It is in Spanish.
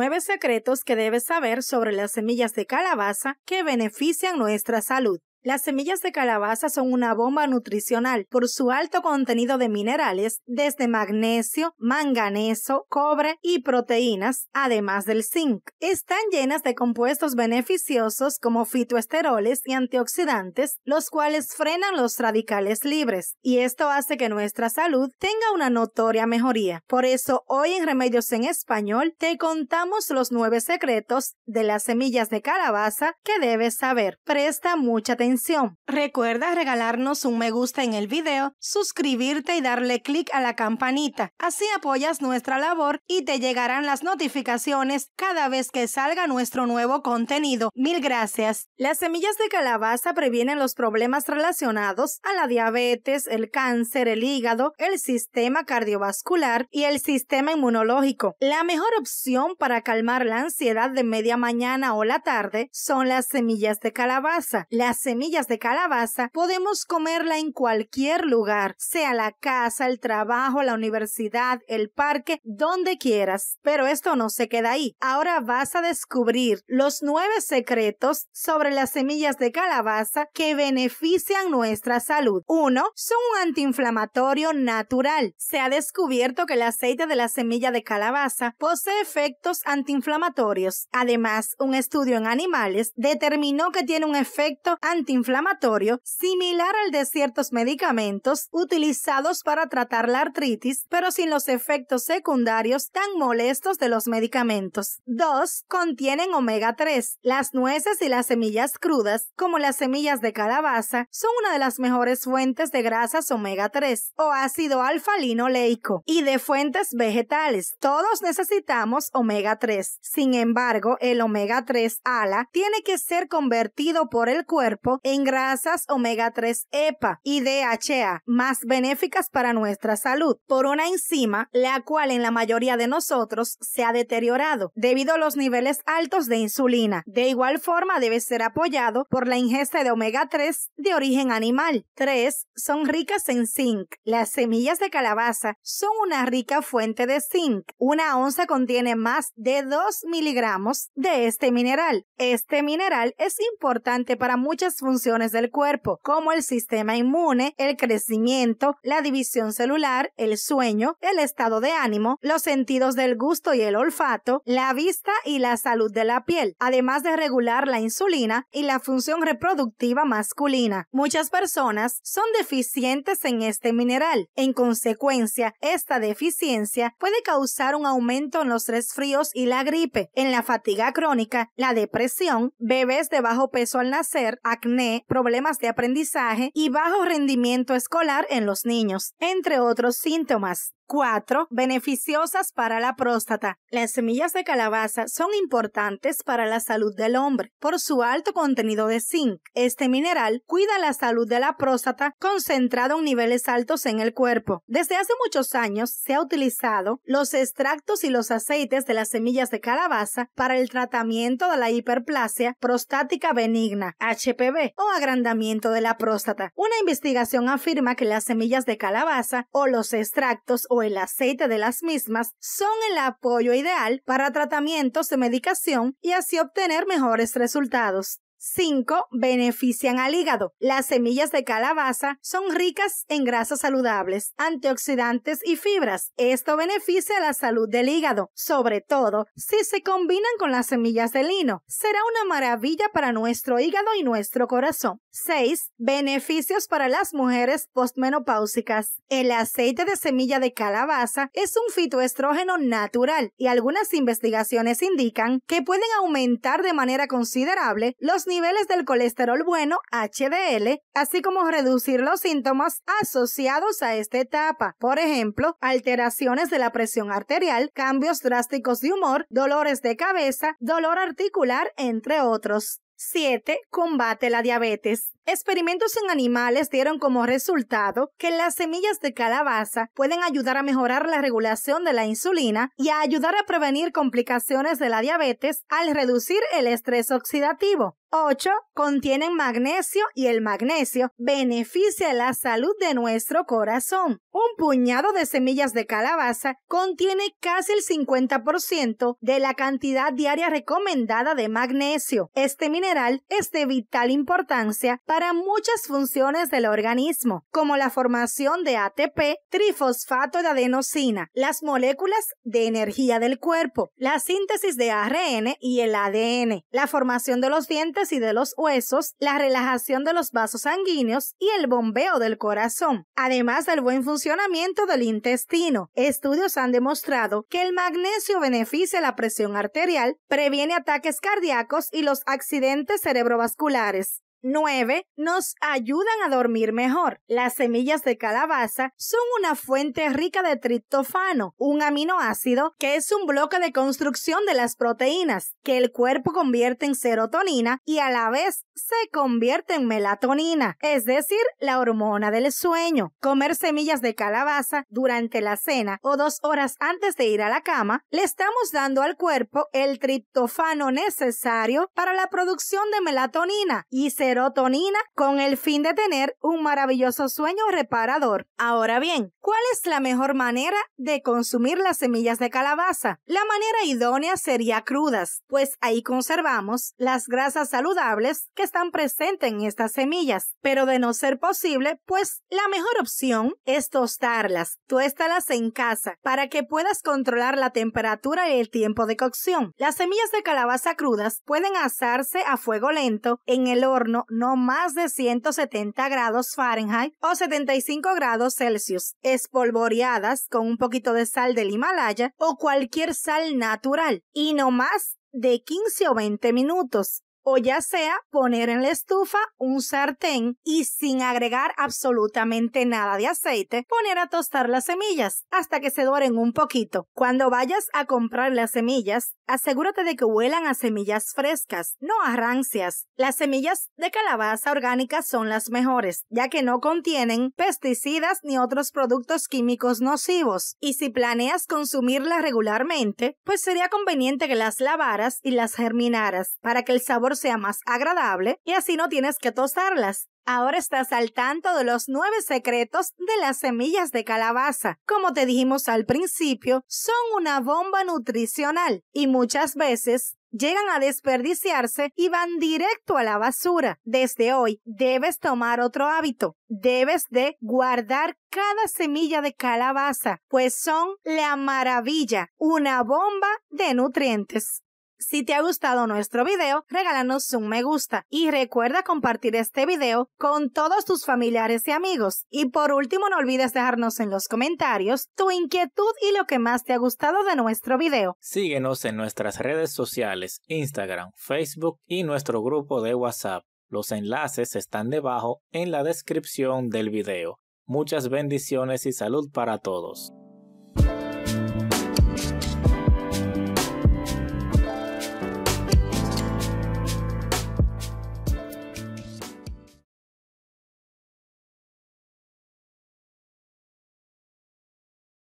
9 secretos que debes saber sobre las semillas de calabaza que benefician nuestra salud. Las semillas de calabaza son una bomba nutricional por su alto contenido de minerales, desde magnesio, manganeso, cobre y proteínas, además del zinc. Están llenas de compuestos beneficiosos como fitoesteroles y antioxidantes, los cuales frenan los radicales libres, y esto hace que nuestra salud tenga una notoria mejoría. Por eso hoy en Remedios en Español te contamos los nueve secretos de las semillas de calabaza que debes saber. Presta mucha atención Recuerda regalarnos un me gusta en el video, suscribirte y darle clic a la campanita. Así apoyas nuestra labor y te llegarán las notificaciones cada vez que salga nuestro nuevo contenido. Mil gracias. Las semillas de calabaza previenen los problemas relacionados a la diabetes, el cáncer, el hígado, el sistema cardiovascular y el sistema inmunológico. La mejor opción para calmar la ansiedad de media mañana o la tarde son las semillas de calabaza. Las semillas de calabaza, podemos comerla en cualquier lugar, sea la casa, el trabajo, la universidad, el parque, donde quieras. Pero esto no se queda ahí. Ahora vas a descubrir los nueve secretos sobre las semillas de calabaza que benefician nuestra salud. Uno, Son un antiinflamatorio natural. Se ha descubierto que el aceite de la semilla de calabaza posee efectos antiinflamatorios. Además, un estudio en animales determinó que tiene un efecto anti inflamatorio, similar al de ciertos medicamentos utilizados para tratar la artritis, pero sin los efectos secundarios tan molestos de los medicamentos. 2. Contienen omega 3. Las nueces y las semillas crudas, como las semillas de calabaza, son una de las mejores fuentes de grasas omega 3 o ácido alfa linoleico y de fuentes vegetales. Todos necesitamos omega 3. Sin embargo, el omega 3 ala tiene que ser convertido por el cuerpo en grasas omega 3 EPA y DHA, más benéficas para nuestra salud, por una enzima la cual en la mayoría de nosotros se ha deteriorado debido a los niveles altos de insulina. De igual forma debe ser apoyado por la ingesta de omega 3 de origen animal. 3. Son ricas en zinc. Las semillas de calabaza son una rica fuente de zinc. Una onza contiene más de 2 miligramos de este mineral. Este mineral es importante para muchas funciones del cuerpo, como el sistema inmune, el crecimiento, la división celular, el sueño, el estado de ánimo, los sentidos del gusto y el olfato, la vista y la salud de la piel, además de regular la insulina y la función reproductiva masculina. Muchas personas son deficientes en este mineral. En consecuencia, esta deficiencia puede causar un aumento en los resfríos y la gripe, en la fatiga crónica, la depresión, bebés de bajo peso al nacer, acné problemas de aprendizaje y bajo rendimiento escolar en los niños, entre otros síntomas. 4. Beneficiosas para la próstata. Las semillas de calabaza son importantes para la salud del hombre por su alto contenido de zinc. Este mineral cuida la salud de la próstata concentrado en niveles altos en el cuerpo. Desde hace muchos años se ha utilizado los extractos y los aceites de las semillas de calabaza para el tratamiento de la hiperplasia prostática benigna, HPV, o agrandamiento de la próstata. Una investigación afirma que las semillas de calabaza o los extractos o el aceite de las mismas son el apoyo ideal para tratamientos de medicación y así obtener mejores resultados. 5. Benefician al hígado. Las semillas de calabaza son ricas en grasas saludables, antioxidantes y fibras. Esto beneficia la salud del hígado, sobre todo si se combinan con las semillas de lino. Será una maravilla para nuestro hígado y nuestro corazón. 6. Beneficios para las mujeres postmenopáusicas. El aceite de semilla de calabaza es un fitoestrógeno natural y algunas investigaciones indican que pueden aumentar de manera considerable los niveles del colesterol bueno, HDL, así como reducir los síntomas asociados a esta etapa, por ejemplo, alteraciones de la presión arterial, cambios drásticos de humor, dolores de cabeza, dolor articular, entre otros. 7. Combate la diabetes. Experimentos en animales dieron como resultado que las semillas de calabaza pueden ayudar a mejorar la regulación de la insulina y a ayudar a prevenir complicaciones de la diabetes al reducir el estrés oxidativo. 8. Contienen magnesio y el magnesio beneficia la salud de nuestro corazón. Un puñado de semillas de calabaza contiene casi el 50% de la cantidad diaria recomendada de magnesio. Este mineral es de vital importancia para muchas funciones del organismo, como la formación de ATP, trifosfato de adenosina, las moléculas de energía del cuerpo, la síntesis de ARN y el ADN, la formación de los dientes y de los huesos, la relajación de los vasos sanguíneos y el bombeo del corazón, además del buen funcionamiento del intestino. Estudios han demostrado que el magnesio beneficia la presión arterial, previene ataques cardíacos y los accidentes cerebrovasculares. 9. Nos ayudan a dormir mejor. Las semillas de calabaza son una fuente rica de triptofano, un aminoácido que es un bloque de construcción de las proteínas, que el cuerpo convierte en serotonina y a la vez se convierte en melatonina, es decir, la hormona del sueño. Comer semillas de calabaza durante la cena o dos horas antes de ir a la cama, le estamos dando al cuerpo el triptofano necesario para la producción de melatonina y se serotonina con el fin de tener un maravilloso sueño reparador. Ahora bien, ¿cuál es la mejor manera de consumir las semillas de calabaza? La manera idónea sería crudas, pues ahí conservamos las grasas saludables que están presentes en estas semillas. Pero de no ser posible, pues la mejor opción es tostarlas. Tuéstalas en casa para que puedas controlar la temperatura y el tiempo de cocción. Las semillas de calabaza crudas pueden asarse a fuego lento en el horno no más de 170 grados Fahrenheit o 75 grados Celsius, espolvoreadas con un poquito de sal del Himalaya o cualquier sal natural y no más de 15 o 20 minutos o ya sea poner en la estufa un sartén y sin agregar absolutamente nada de aceite, poner a tostar las semillas hasta que se doren un poquito. Cuando vayas a comprar las semillas, asegúrate de que huelan a semillas frescas, no a rancias. Las semillas de calabaza orgánicas son las mejores, ya que no contienen pesticidas ni otros productos químicos nocivos, y si planeas consumirlas regularmente, pues sería conveniente que las lavaras y las germinaras para que el sabor sea más agradable y así no tienes que tosarlas. Ahora estás al tanto de los nueve secretos de las semillas de calabaza. Como te dijimos al principio, son una bomba nutricional y muchas veces llegan a desperdiciarse y van directo a la basura. Desde hoy debes tomar otro hábito. Debes de guardar cada semilla de calabaza, pues son la maravilla, una bomba de nutrientes. Si te ha gustado nuestro video, regálanos un me gusta y recuerda compartir este video con todos tus familiares y amigos. Y por último, no olvides dejarnos en los comentarios tu inquietud y lo que más te ha gustado de nuestro video. Síguenos en nuestras redes sociales, Instagram, Facebook y nuestro grupo de WhatsApp. Los enlaces están debajo en la descripción del video. Muchas bendiciones y salud para todos.